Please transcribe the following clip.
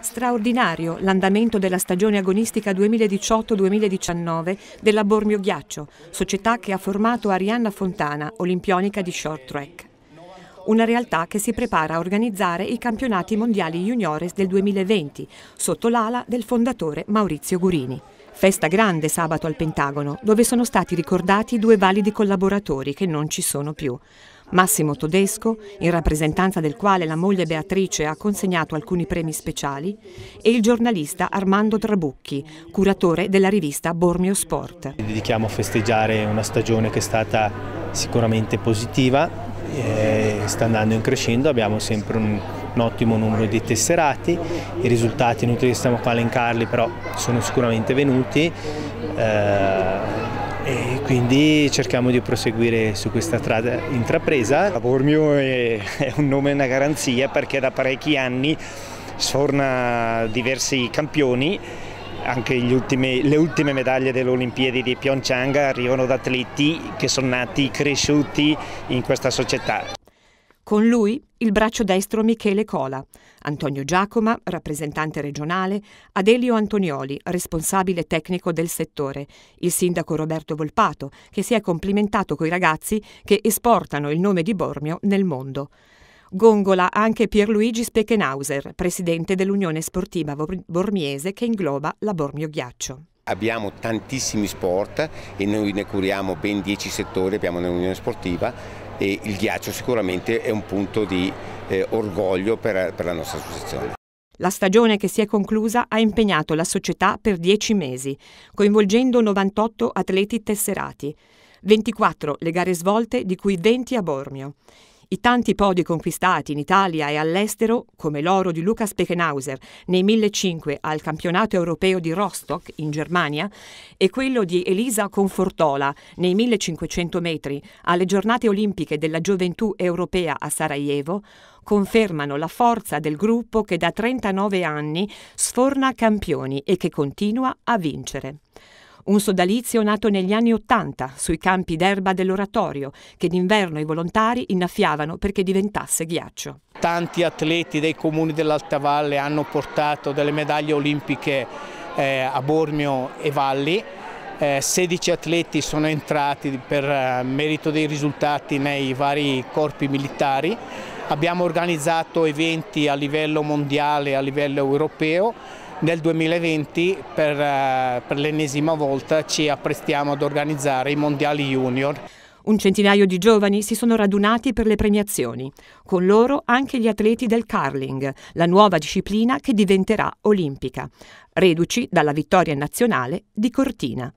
Straordinario l'andamento della stagione agonistica 2018-2019 della Bormio Ghiaccio, società che ha formato Arianna Fontana, olimpionica di short track. Una realtà che si prepara a organizzare i campionati mondiali juniores del 2020 sotto l'ala del fondatore Maurizio Gurini. Festa grande sabato al Pentagono, dove sono stati ricordati due validi collaboratori che non ci sono più. Massimo Tedesco, in rappresentanza del quale la moglie Beatrice ha consegnato alcuni premi speciali, e il giornalista Armando Trabucchi, curatore della rivista Bormio Sport. Ci dedichiamo a festeggiare una stagione che è stata sicuramente positiva, eh, sta andando in crescendo, abbiamo sempre un, un ottimo numero di tesserati, i risultati inutili stiamo qua a elencarli però sono sicuramente venuti. Eh, quindi cerchiamo di proseguire su questa strada intrapresa. La Bormio è, un nome e una garanzia perché da parecchi anni sforna diversi campioni anche ultimi, le ultime medaglie delle Olimpiadi di Pyeongchang arrivano da atleti che sono nati, cresciuti in questa società. Con lui il braccio destro Michele Cola, Antonio Giacoma, rappresentante regionale, Adelio Antonioli, responsabile tecnico del settore, il sindaco Roberto Volpato, che si è complimentato coi ragazzi che esportano il nome di Bormio nel mondo. Gongola anche Pierluigi Speckenhauser, presidente dell'Unione Sportiva Bormiese che ingloba la Bormio Ghiaccio abbiamo tantissimi sport e noi ne curiamo ben 10 settori, abbiamo nell'Unione Sportiva e il ghiaccio sicuramente è un punto di eh, orgoglio per, per la nostra associazione. La stagione che si è conclusa ha impegnato la società per 10 mesi, coinvolgendo 98 atleti tesserati, 24 le gare svolte di cui 20 a Bormio. I tanti podi conquistati in Italia e all'estero, come l'oro di Luca Speckenhauser nei 1005 al campionato europeo di Rostock in Germania e quello di Elisa Confortola nei 1500 metri alle giornate olimpiche della gioventù europea a Sarajevo, confermano la forza del gruppo che da 39 anni sforna campioni e che continua a vincere un sodalizio nato negli anni Ottanta sui campi d'erba dell'oratorio, che d'inverno i volontari innaffiavano perché diventasse ghiaccio. Tanti atleti dei comuni dell'Alta Valle hanno portato delle medaglie olimpiche eh, a Bormio e Valli. Eh, 16 atleti sono entrati per eh, merito dei risultati nei vari corpi militari. Abbiamo organizzato eventi a livello mondiale, a livello europeo nel 2020 per, eh, per l'ennesima volta ci apprestiamo ad organizzare i Mondiali Junior. Un centinaio di giovani si sono radunati per le premiazioni. Con loro anche gli atleti del curling, la nuova disciplina che diventerà olimpica, reduci dalla vittoria nazionale di Cortina.